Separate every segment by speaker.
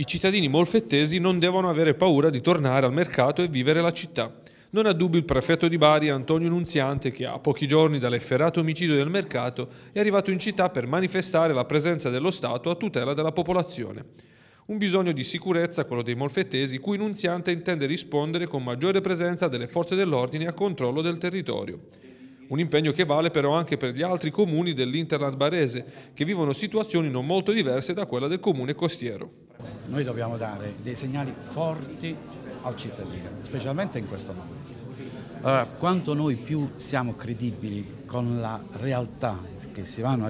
Speaker 1: I cittadini molfettesi non devono avere paura di tornare al mercato e vivere la città. Non ha dubbio il prefetto di Bari Antonio Nunziante che a pochi giorni dall'efferato omicidio del mercato è arrivato in città per manifestare la presenza dello Stato a tutela della popolazione. Un bisogno di sicurezza, quello dei molfettesi, cui Nunziante intende rispondere con maggiore presenza delle forze dell'ordine a controllo del territorio un impegno che vale però anche per gli altri comuni dell'Interland barese, che vivono situazioni non molto diverse da quella del comune costiero.
Speaker 2: Noi dobbiamo dare dei segnali forti al cittadino,
Speaker 1: specialmente in questo
Speaker 2: momento. Allora, quanto noi più siamo credibili con la realtà,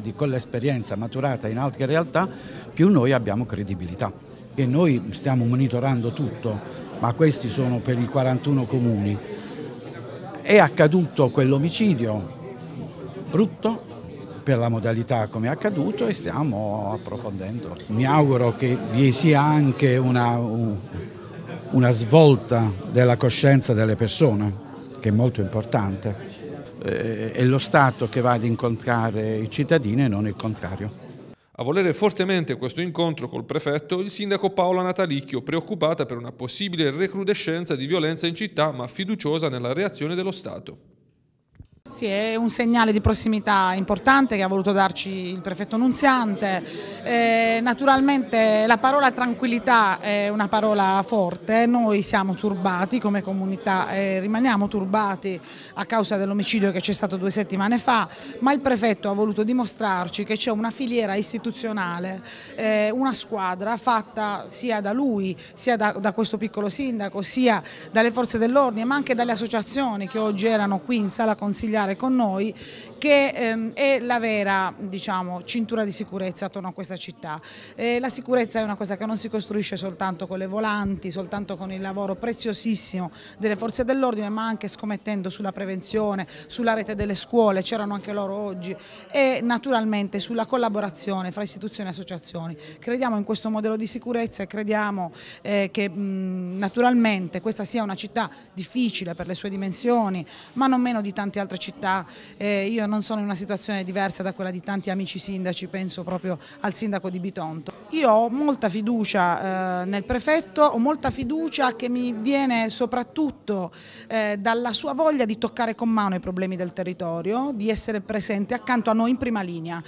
Speaker 2: di, con l'esperienza maturata in altre realtà, più noi abbiamo credibilità. E noi stiamo monitorando tutto, ma questi sono per i 41 comuni è accaduto quell'omicidio brutto per la modalità come è accaduto e stiamo approfondendo. Mi auguro che vi sia anche una, una svolta della coscienza delle persone, che è molto importante. È eh, lo Stato che va ad incontrare i cittadini e non
Speaker 1: il contrario. A volere fortemente questo incontro col prefetto, il sindaco Paola Natalicchio, preoccupata per una possibile recrudescenza di violenza in città, ma fiduciosa nella reazione dello Stato.
Speaker 3: Sì, è un segnale di prossimità importante che ha voluto darci il prefetto Nunziante. Eh, naturalmente la parola tranquillità è una parola forte, noi siamo turbati come comunità e rimaniamo turbati a causa dell'omicidio che c'è stato due settimane fa, ma il prefetto ha voluto dimostrarci che c'è una filiera istituzionale, eh, una squadra fatta sia da lui, sia da, da questo piccolo sindaco, sia dalle forze dell'ordine, ma anche dalle associazioni che oggi erano qui in sala consigliare litigare con noi, che ehm, è la vera diciamo, cintura di sicurezza attorno a questa città. Eh, la sicurezza è una cosa che non si costruisce soltanto con le volanti, soltanto con il lavoro preziosissimo delle forze dell'ordine, ma anche scommettendo sulla prevenzione, sulla rete delle scuole, c'erano anche loro oggi, e naturalmente sulla collaborazione fra istituzioni e associazioni. Crediamo in questo modello di sicurezza e crediamo eh, che mh, mm, naturalmente questa sia una città difficile per le sue dimensioni, ma non meno di tante altre città città, eh, io non sono in una situazione diversa da quella di tanti amici sindaci, penso proprio al sindaco di Bitonto. Io ho molta fiducia eh, nel prefetto, ho molta fiducia che mi viene soprattutto eh, dalla sua voglia di toccare con mano i problemi del territorio, di essere presente accanto a noi in prima linea.